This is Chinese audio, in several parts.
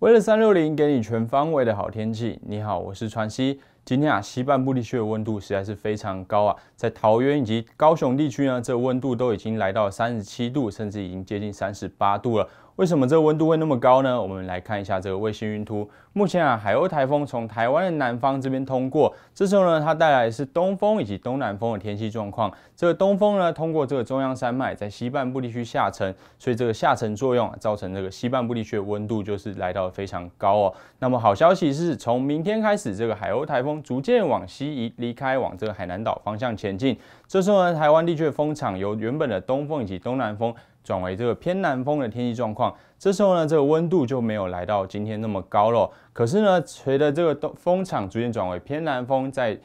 为了三六零给你全方位的好天气，你好，我是川西。今天啊，西半部地区的温度实在是非常高啊，在桃园以及高雄地区呢，这温度都已经来到三十七度，甚至已经接近三十八度了。为什么这个温度会那么高呢？我们来看一下这个卫星云图。目前啊，海鸥台风从台湾的南方这边通过，这时候呢，它带来的是东风以及东南风的天气状况。这个东风呢，通过这个中央山脉，在西半部地区下沉，所以这个下沉作用啊、造成这个西半部地区的温度就是来到非常高哦。那么好消息是从明天开始，这个海鸥台风逐渐往西移，离开往这个海南岛方向前进。这时候呢，台湾地区的风场由原本的东风以及东南风。转为这个偏南风的天气状况，这时候呢，这个温度就没有来到今天那么高了。可是呢，随着这个风场逐渐转为偏南风，在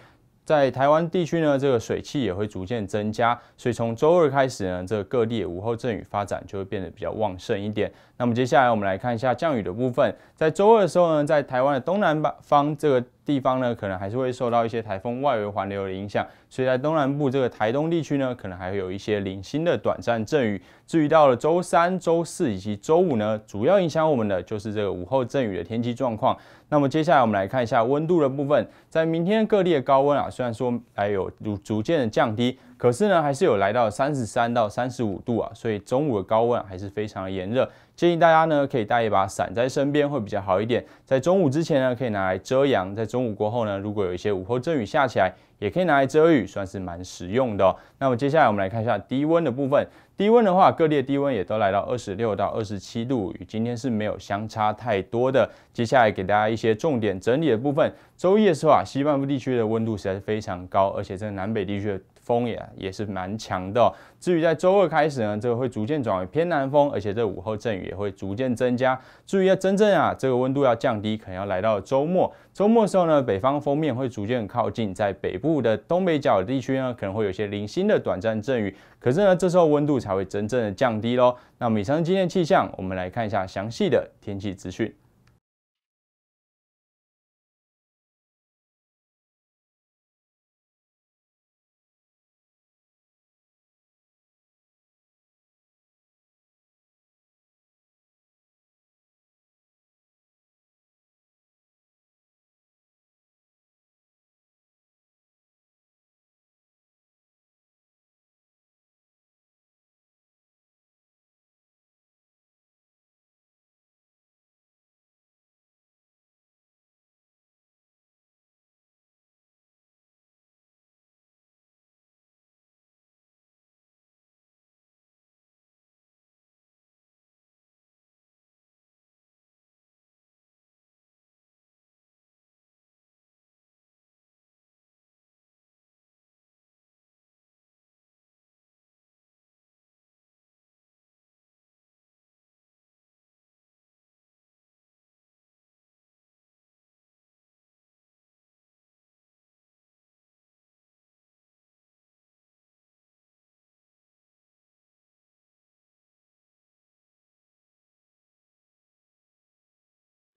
在台湾地区呢，这个水汽也会逐渐增加，所以从周二开始呢，这个各地午后阵雨发展就会变得比较旺盛一点。那么接下来我们来看一下降雨的部分，在周二的时候呢，在台湾的东南方这个。地方呢，可能还是会受到一些台风外围环流的影响，所以在东南部这个台东地区呢，可能还会有一些零星的短暂阵雨。至于到了周三、周四以及周五呢，主要影响我们的就是这个午后阵雨的天气状况。那么接下来我们来看一下温度的部分，在明天各地的高温啊，虽然说还有逐逐渐的降低。可是呢，还是有来到三十三到三十五度啊，所以中午的高温还是非常的炎热，建议大家呢可以带一把伞在身边会比较好一点。在中午之前呢，可以拿来遮阳；在中午过后呢，如果有一些午后阵雨下起来，也可以拿来遮雨，算是蛮实用的。那么接下来我们来看一下低温的部分。低温的话，各地的低温也都来到二十六到二十七度，与今天是没有相差太多的。接下来给大家一些重点整理的部分。周一的时候啊，西半部地区的温度实在是非常高，而且这个南北地区的。风也也是蛮强的。至于在周二开始呢，这个会逐渐转为偏南风，而且这午后阵雨也会逐渐增加。至于要真正啊，这个温度要降低，可能要来到周末。周末时候呢，北方锋面会逐渐靠近，在北部的东北角地区呢，可能会有些零星的短暂阵雨。可是呢，这时候温度才会真正的降低喽。那美们以上今天气象，我们来看一下详细的天气资讯。